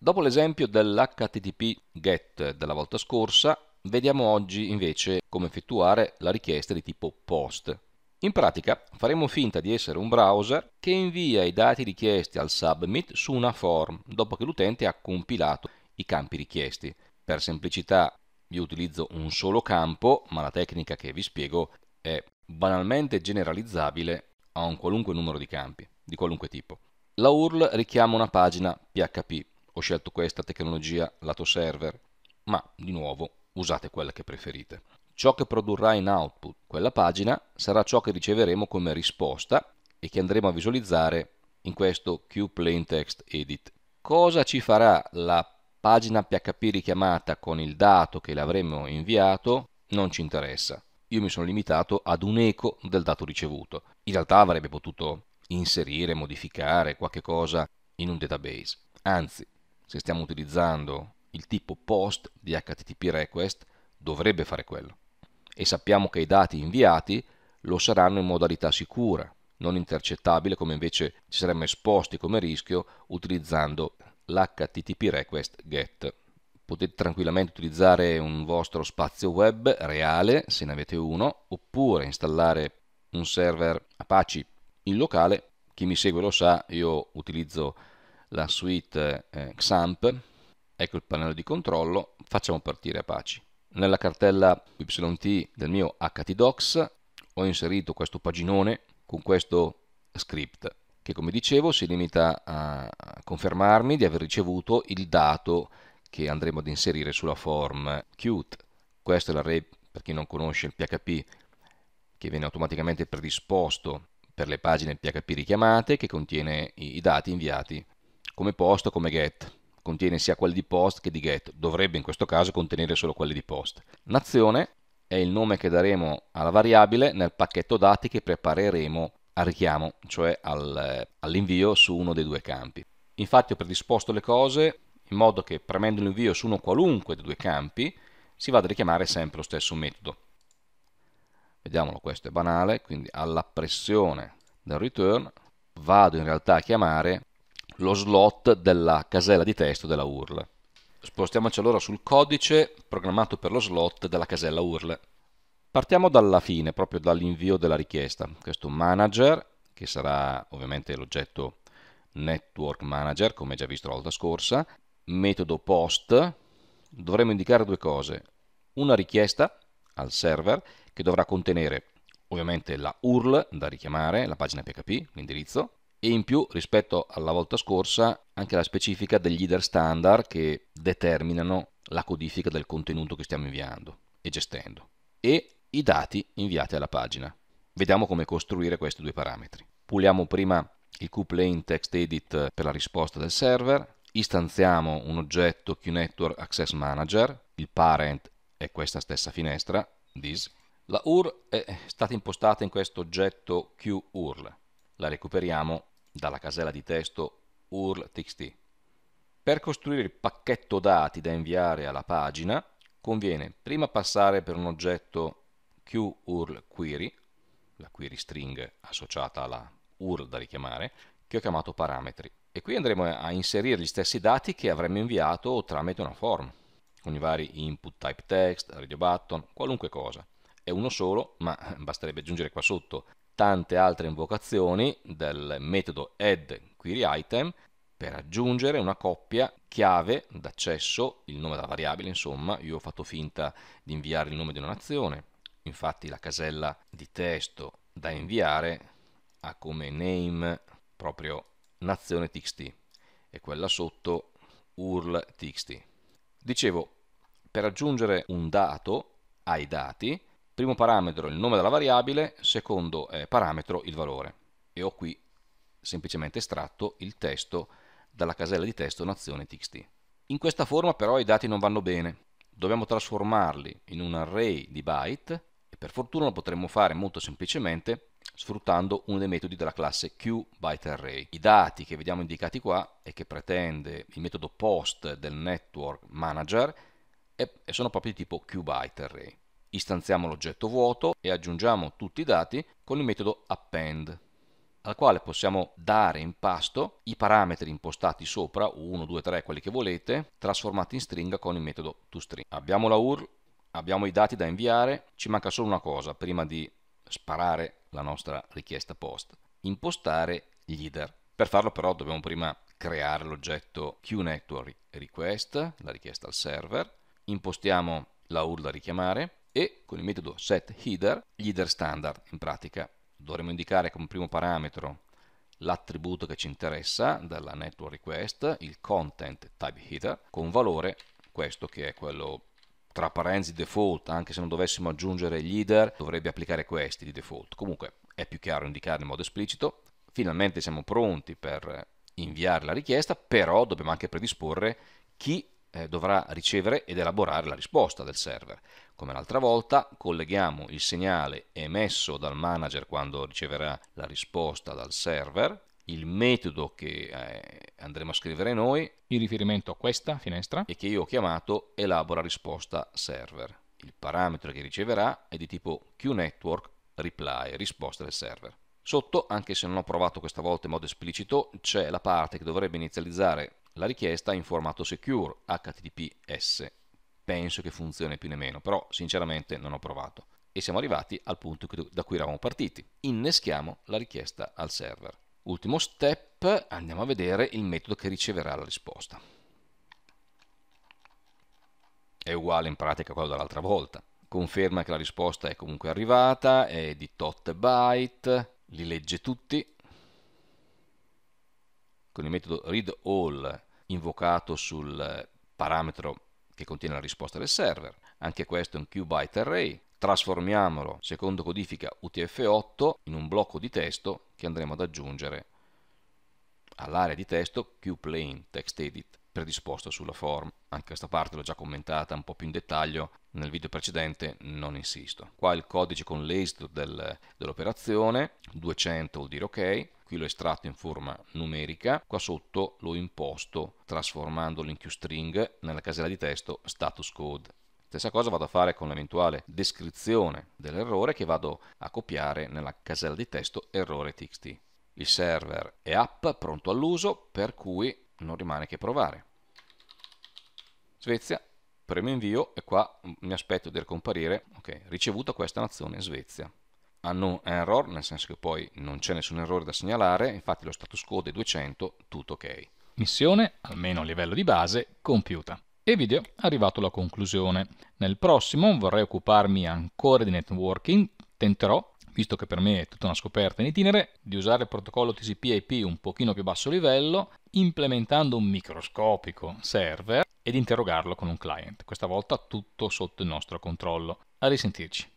Dopo l'esempio dell'HTTP GET della volta scorsa, vediamo oggi invece come effettuare la richiesta di tipo POST. In pratica faremo finta di essere un browser che invia i dati richiesti al submit su una form dopo che l'utente ha compilato i campi richiesti. Per semplicità io utilizzo un solo campo, ma la tecnica che vi spiego è banalmente generalizzabile a un qualunque numero di campi, di qualunque tipo. La URL richiama una pagina PHP ho scelto questa tecnologia lato server, ma di nuovo usate quella che preferite. Ciò che produrrà in output quella pagina sarà ciò che riceveremo come risposta e che andremo a visualizzare in questo QPlainText Edit. Cosa ci farà la pagina PHP richiamata con il dato che le avremmo inviato? Non ci interessa. Io mi sono limitato ad un eco del dato ricevuto. In realtà avrebbe potuto inserire, modificare qualche cosa in un database. Anzi, se stiamo utilizzando il tipo post di HTTP request, dovrebbe fare quello. E sappiamo che i dati inviati lo saranno in modalità sicura, non intercettabile come invece ci saremmo esposti come rischio utilizzando l'HTTP request get. Potete tranquillamente utilizzare un vostro spazio web reale, se ne avete uno, oppure installare un server Apache in locale. Chi mi segue lo sa, io utilizzo la suite eh, XAMPP, ecco il pannello di controllo, facciamo partire Apache. Nella cartella YT del mio htdocs ho inserito questo paginone con questo script che come dicevo si limita a confermarmi di aver ricevuto il dato che andremo ad inserire sulla form Qt. Questo è l'array per chi non conosce il PHP che viene automaticamente predisposto per le pagine PHP richiamate che contiene i dati inviati come post o come get. Contiene sia quelli di post che di get, dovrebbe in questo caso contenere solo quelli di post. Nazione è il nome che daremo alla variabile nel pacchetto dati che prepareremo al richiamo, cioè al, all'invio su uno dei due campi. Infatti ho predisposto le cose in modo che premendo l'invio su uno qualunque dei due campi si vada a richiamare sempre lo stesso metodo. Vediamolo, questo è banale, quindi alla pressione del return vado in realtà a chiamare lo slot della casella di testo della URL. Spostiamoci allora sul codice programmato per lo slot della casella URL. Partiamo dalla fine, proprio dall'invio della richiesta. Questo manager, che sarà ovviamente l'oggetto network manager, come già visto la volta scorsa, metodo post, dovremo indicare due cose. Una richiesta al server che dovrà contenere ovviamente la URL da richiamare, la pagina PHP, l'indirizzo, e in più rispetto alla volta scorsa anche la specifica degli header standard che determinano la codifica del contenuto che stiamo inviando e gestendo e i dati inviati alla pagina. Vediamo come costruire questi due parametri. Puliamo prima il QPlane text edit per la risposta del server, istanziamo un oggetto QNetwork Access Manager, il parent è questa stessa finestra, this. La URL è stata impostata in questo oggetto QURL la recuperiamo dalla casella di testo url.txt. Per costruire il pacchetto dati da inviare alla pagina conviene prima passare per un oggetto QURLQuery, la query string associata alla URL da richiamare, che ho chiamato parametri. E qui andremo a inserire gli stessi dati che avremmo inviato tramite una form, con i vari input type text, radio button, qualunque cosa. È uno solo, ma basterebbe aggiungere qua sotto tante altre invocazioni del metodo add query item per aggiungere una coppia chiave d'accesso, il nome della variabile, insomma, io ho fatto finta di inviare il nome di una nazione, infatti la casella di testo da inviare ha come name proprio nazione txt e quella sotto url txt. Dicevo, per aggiungere un dato ai dati primo parametro il nome della variabile, secondo eh, parametro il valore. E ho qui semplicemente estratto il testo dalla casella di testo nazione txt. In questa forma però i dati non vanno bene. Dobbiamo trasformarli in un array di byte e per fortuna lo potremmo fare molto semplicemente sfruttando uno dei metodi della classe QByteArray. I dati che vediamo indicati qua e che pretende il metodo post del network manager eh, sono proprio di tipo QByteArray. Istanziamo l'oggetto vuoto e aggiungiamo tutti i dati con il metodo append al quale possiamo dare in pasto i parametri impostati sopra, 1, 2, 3, quelli che volete, trasformati in stringa con il metodo toString. Abbiamo la URL, abbiamo i dati da inviare, ci manca solo una cosa prima di sparare la nostra richiesta post, impostare gli header. Per farlo però dobbiamo prima creare l'oggetto QNetwork request, la richiesta al server, impostiamo la URL da richiamare, e con il metodo setHeader gli header standard in pratica. Dovremo indicare come primo parametro l'attributo che ci interessa dalla network request, il content type header, con valore questo che è quello tra parentesi default, anche se non dovessimo aggiungere gli header dovrebbe applicare questi di default. Comunque è più chiaro indicarlo in modo esplicito. Finalmente siamo pronti per inviare la richiesta, però dobbiamo anche predisporre chi eh, dovrà ricevere ed elaborare la risposta del server. Come l'altra volta colleghiamo il segnale emesso dal manager quando riceverà la risposta dal server, il metodo che eh, andremo a scrivere noi in riferimento a questa finestra e che io ho chiamato elabora risposta server. Il parametro che riceverà è di tipo QNetwork reply, risposta del server. Sotto, anche se non ho provato questa volta in modo esplicito, c'è la parte che dovrebbe inizializzare la richiesta in formato secure HTTPS. Penso che funzioni più nemmeno, però sinceramente non ho provato. E siamo arrivati al punto da cui eravamo partiti. Inneschiamo la richiesta al server. Ultimo step, andiamo a vedere il metodo che riceverà la risposta. È uguale in pratica a quello dell'altra volta. Conferma che la risposta è comunque arrivata, è di tot byte, li legge tutti, con il metodo readAll invocato sul parametro che contiene la risposta del server, anche questo è un qbyte array, trasformiamolo secondo codifica UTF8 in un blocco di testo che andremo ad aggiungere all'area di testo qplane text edit predisposto sulla form. Anche questa parte l'ho già commentata un po' più in dettaglio nel video precedente, non insisto. Qua il codice con l'esito del, dell'operazione, 200 vuol dire ok, qui l'ho estratto in forma numerica, qua sotto lo imposto trasformandolo in qstring nella casella di testo status code. Stessa cosa vado a fare con l'eventuale descrizione dell'errore che vado a copiare nella casella di testo errore txt. Il server è app pronto all'uso, per cui non rimane che provare. Svezia, premo invio e qua mi aspetto di ricomparire, ok, ricevuta questa nazione Svezia. Unknown error, nel senso che poi non c'è nessun errore da segnalare, infatti lo status code è 200, tutto ok. Missione, almeno a livello di base, compiuta. E video arrivato alla conclusione. Nel prossimo vorrei occuparmi ancora di networking, tenterò visto che per me è tutta una scoperta in itinere, di usare il protocollo TCP IP un pochino più basso livello, implementando un microscopico server ed interrogarlo con un client, questa volta tutto sotto il nostro controllo. A risentirci.